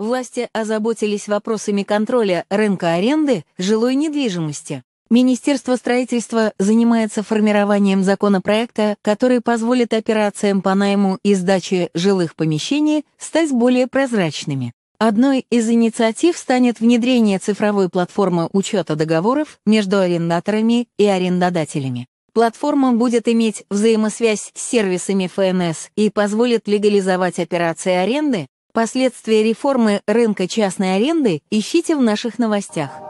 Власти озаботились вопросами контроля рынка аренды жилой недвижимости. Министерство строительства занимается формированием законопроекта, который позволит операциям по найму и сдаче жилых помещений стать более прозрачными. Одной из инициатив станет внедрение цифровой платформы учета договоров между арендаторами и арендодателями. Платформа будет иметь взаимосвязь с сервисами ФНС и позволит легализовать операции аренды, Последствия реформы рынка частной аренды ищите в наших новостях.